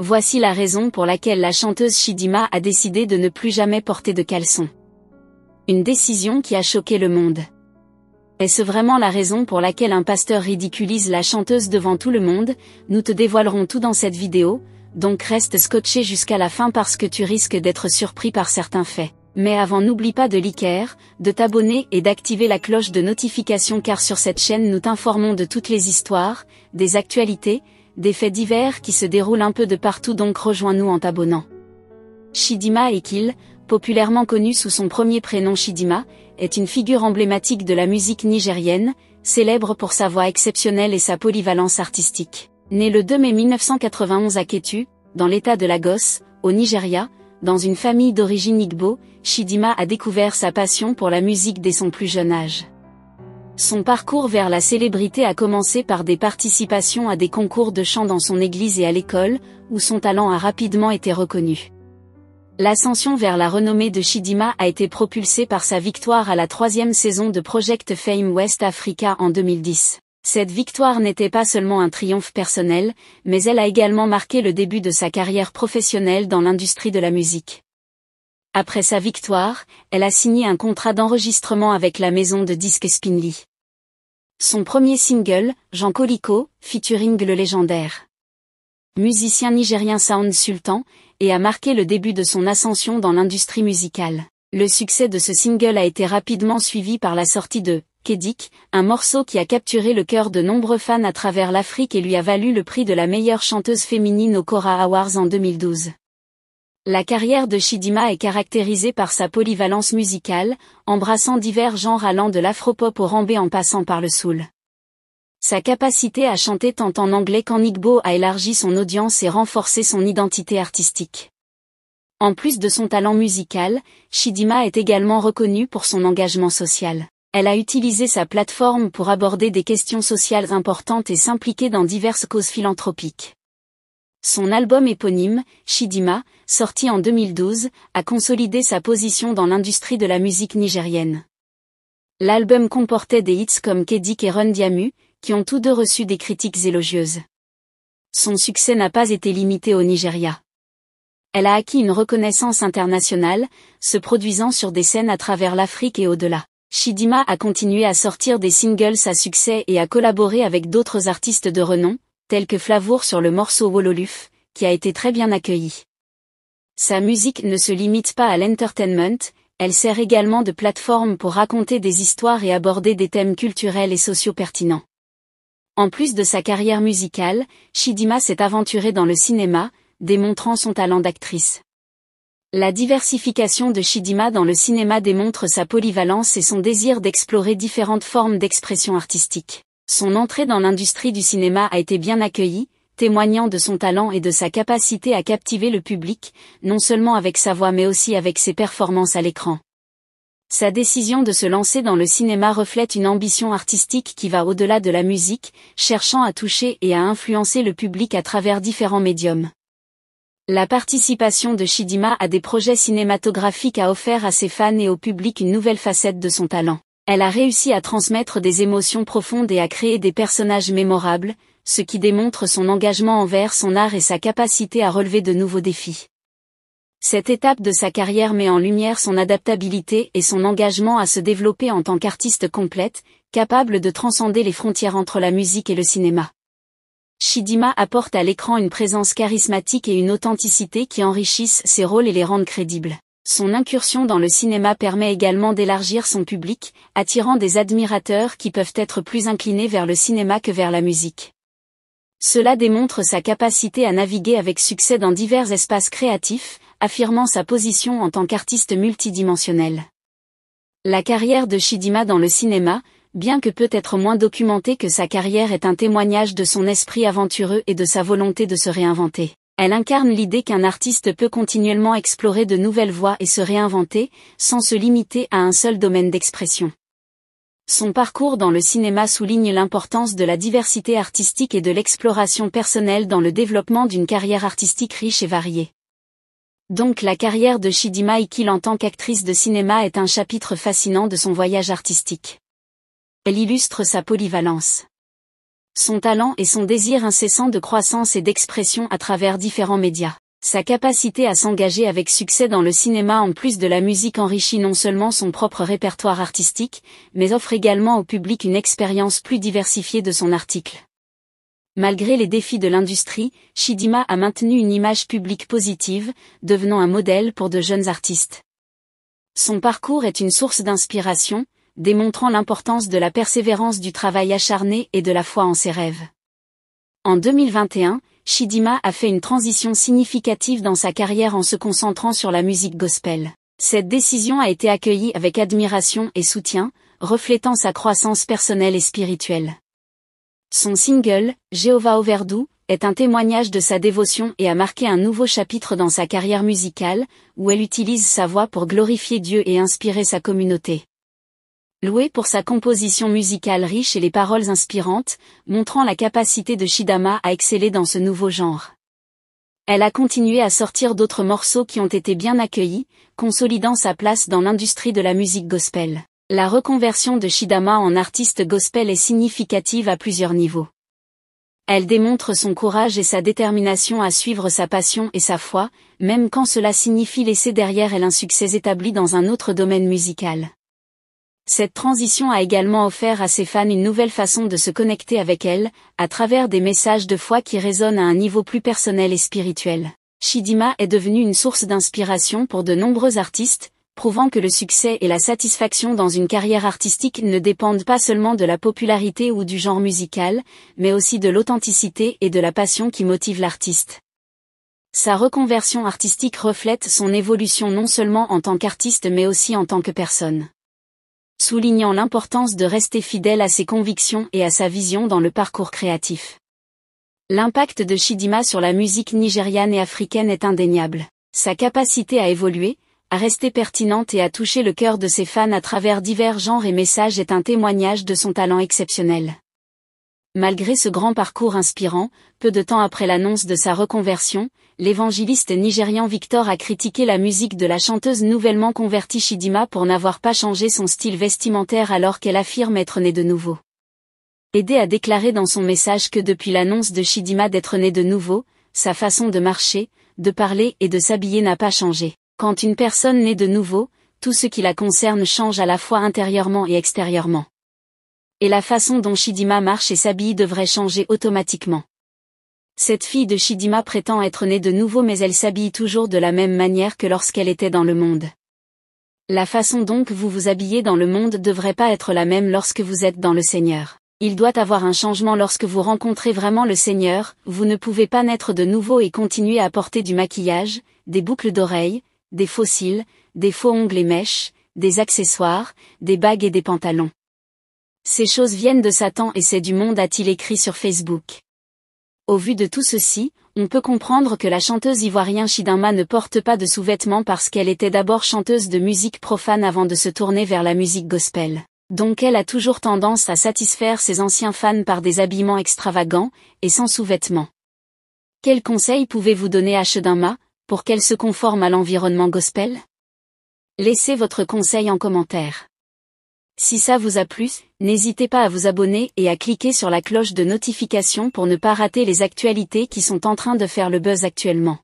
Voici la raison pour laquelle la chanteuse Shidima a décidé de ne plus jamais porter de caleçon. Une décision qui a choqué le monde. Est-ce vraiment la raison pour laquelle un pasteur ridiculise la chanteuse devant tout le monde Nous te dévoilerons tout dans cette vidéo, donc reste scotché jusqu'à la fin parce que tu risques d'être surpris par certains faits. Mais avant n'oublie pas de liker, de t'abonner et d'activer la cloche de notification car sur cette chaîne nous t'informons de toutes les histoires, des actualités, des faits divers qui se déroulent un peu de partout donc rejoins-nous en t'abonnant. Shidima Ekil, populairement connu sous son premier prénom Shidima, est une figure emblématique de la musique nigérienne, célèbre pour sa voix exceptionnelle et sa polyvalence artistique. Né le 2 mai 1991 à Ketu, dans l'état de Lagos, au Nigeria, dans une famille d'origine Igbo, Shidima a découvert sa passion pour la musique dès son plus jeune âge. Son parcours vers la célébrité a commencé par des participations à des concours de chant dans son église et à l'école, où son talent a rapidement été reconnu. L'ascension vers la renommée de Shidima a été propulsée par sa victoire à la troisième saison de Project Fame West Africa en 2010. Cette victoire n'était pas seulement un triomphe personnel, mais elle a également marqué le début de sa carrière professionnelle dans l'industrie de la musique. Après sa victoire, elle a signé un contrat d'enregistrement avec la maison de disques Spinley. Son premier single, Jean Colico, featuring le légendaire musicien nigérien Sound Sultan, et a marqué le début de son ascension dans l'industrie musicale. Le succès de ce single a été rapidement suivi par la sortie de Kedik, un morceau qui a capturé le cœur de nombreux fans à travers l'Afrique et lui a valu le prix de la meilleure chanteuse féminine au Cora Awards en 2012. La carrière de Shidima est caractérisée par sa polyvalence musicale, embrassant divers genres allant de l'afropop au rambé en passant par le soul. Sa capacité à chanter tant en anglais qu'en igbo a élargi son audience et renforcé son identité artistique. En plus de son talent musical, Shidima est également reconnue pour son engagement social. Elle a utilisé sa plateforme pour aborder des questions sociales importantes et s'impliquer dans diverses causes philanthropiques. Son album éponyme, Shidima, sorti en 2012, a consolidé sa position dans l'industrie de la musique nigérienne. L'album comportait des hits comme Kedik et Run Diamu, qui ont tous deux reçu des critiques élogieuses. Son succès n'a pas été limité au Nigeria. Elle a acquis une reconnaissance internationale, se produisant sur des scènes à travers l'Afrique et au-delà. Shidima a continué à sortir des singles à succès et à collaborer avec d'autres artistes de renom, tels que Flavour sur le morceau Wololuf, qui a été très bien accueilli. Sa musique ne se limite pas à l'entertainment, elle sert également de plateforme pour raconter des histoires et aborder des thèmes culturels et sociaux pertinents. En plus de sa carrière musicale, Shidima s'est aventurée dans le cinéma, démontrant son talent d'actrice. La diversification de Shidima dans le cinéma démontre sa polyvalence et son désir d'explorer différentes formes d'expression artistique. Son entrée dans l'industrie du cinéma a été bien accueillie, témoignant de son talent et de sa capacité à captiver le public, non seulement avec sa voix mais aussi avec ses performances à l'écran. Sa décision de se lancer dans le cinéma reflète une ambition artistique qui va au-delà de la musique, cherchant à toucher et à influencer le public à travers différents médiums. La participation de Shidima à des projets cinématographiques a offert à ses fans et au public une nouvelle facette de son talent. Elle a réussi à transmettre des émotions profondes et à créer des personnages mémorables, ce qui démontre son engagement envers son art et sa capacité à relever de nouveaux défis. Cette étape de sa carrière met en lumière son adaptabilité et son engagement à se développer en tant qu'artiste complète, capable de transcender les frontières entre la musique et le cinéma. Shidima apporte à l'écran une présence charismatique et une authenticité qui enrichissent ses rôles et les rendent crédibles. Son incursion dans le cinéma permet également d'élargir son public, attirant des admirateurs qui peuvent être plus inclinés vers le cinéma que vers la musique. Cela démontre sa capacité à naviguer avec succès dans divers espaces créatifs, affirmant sa position en tant qu'artiste multidimensionnel. La carrière de Shidima dans le cinéma, bien que peut-être moins documentée que sa carrière est un témoignage de son esprit aventureux et de sa volonté de se réinventer. Elle incarne l'idée qu'un artiste peut continuellement explorer de nouvelles voies et se réinventer, sans se limiter à un seul domaine d'expression. Son parcours dans le cinéma souligne l'importance de la diversité artistique et de l'exploration personnelle dans le développement d'une carrière artistique riche et variée. Donc la carrière de Shidima Ikil en tant qu'actrice de cinéma est un chapitre fascinant de son voyage artistique. Elle illustre sa polyvalence son talent et son désir incessant de croissance et d'expression à travers différents médias. Sa capacité à s'engager avec succès dans le cinéma en plus de la musique enrichit non seulement son propre répertoire artistique, mais offre également au public une expérience plus diversifiée de son article. Malgré les défis de l'industrie, Shidima a maintenu une image publique positive, devenant un modèle pour de jeunes artistes. Son parcours est une source d'inspiration, démontrant l'importance de la persévérance du travail acharné et de la foi en ses rêves. En 2021, Shidima a fait une transition significative dans sa carrière en se concentrant sur la musique gospel. Cette décision a été accueillie avec admiration et soutien, reflétant sa croissance personnelle et spirituelle. Son single, Jéhovah Overdou, est un témoignage de sa dévotion et a marqué un nouveau chapitre dans sa carrière musicale, où elle utilise sa voix pour glorifier Dieu et inspirer sa communauté. Loué pour sa composition musicale riche et les paroles inspirantes, montrant la capacité de Shidama à exceller dans ce nouveau genre. Elle a continué à sortir d'autres morceaux qui ont été bien accueillis, consolidant sa place dans l'industrie de la musique gospel. La reconversion de Shidama en artiste gospel est significative à plusieurs niveaux. Elle démontre son courage et sa détermination à suivre sa passion et sa foi, même quand cela signifie laisser derrière elle un succès établi dans un autre domaine musical. Cette transition a également offert à ses fans une nouvelle façon de se connecter avec elle, à travers des messages de foi qui résonnent à un niveau plus personnel et spirituel. Shidima est devenue une source d'inspiration pour de nombreux artistes, prouvant que le succès et la satisfaction dans une carrière artistique ne dépendent pas seulement de la popularité ou du genre musical, mais aussi de l'authenticité et de la passion qui motive l'artiste. Sa reconversion artistique reflète son évolution non seulement en tant qu'artiste mais aussi en tant que personne soulignant l'importance de rester fidèle à ses convictions et à sa vision dans le parcours créatif. L'impact de Shidima sur la musique nigériane et africaine est indéniable. Sa capacité à évoluer, à rester pertinente et à toucher le cœur de ses fans à travers divers genres et messages est un témoignage de son talent exceptionnel. Malgré ce grand parcours inspirant, peu de temps après l'annonce de sa reconversion, l'évangéliste nigérian Victor a critiqué la musique de la chanteuse nouvellement convertie Shidima pour n'avoir pas changé son style vestimentaire alors qu'elle affirme être née de nouveau. Aidé a déclaré dans son message que depuis l'annonce de Shidima d'être née de nouveau, sa façon de marcher, de parler et de s'habiller n'a pas changé. Quand une personne naît de nouveau, tout ce qui la concerne change à la fois intérieurement et extérieurement et la façon dont Shidima marche et s'habille devrait changer automatiquement. Cette fille de Shidima prétend être née de nouveau mais elle s'habille toujours de la même manière que lorsqu'elle était dans le monde. La façon dont vous vous habillez dans le monde devrait pas être la même lorsque vous êtes dans le Seigneur. Il doit avoir un changement lorsque vous rencontrez vraiment le Seigneur, vous ne pouvez pas naître de nouveau et continuer à porter du maquillage, des boucles d'oreilles, des faux cils, des faux ongles et mèches, des accessoires, des bagues et des pantalons. Ces choses viennent de Satan et c'est du monde a-t-il écrit sur Facebook. Au vu de tout ceci, on peut comprendre que la chanteuse ivoirienne Shidama ne porte pas de sous-vêtements parce qu'elle était d'abord chanteuse de musique profane avant de se tourner vers la musique gospel. Donc elle a toujours tendance à satisfaire ses anciens fans par des habillements extravagants, et sans sous-vêtements. Quel conseil pouvez-vous donner à Shidama pour qu'elle se conforme à l'environnement gospel Laissez votre conseil en commentaire. Si ça vous a plu, n'hésitez pas à vous abonner et à cliquer sur la cloche de notification pour ne pas rater les actualités qui sont en train de faire le buzz actuellement.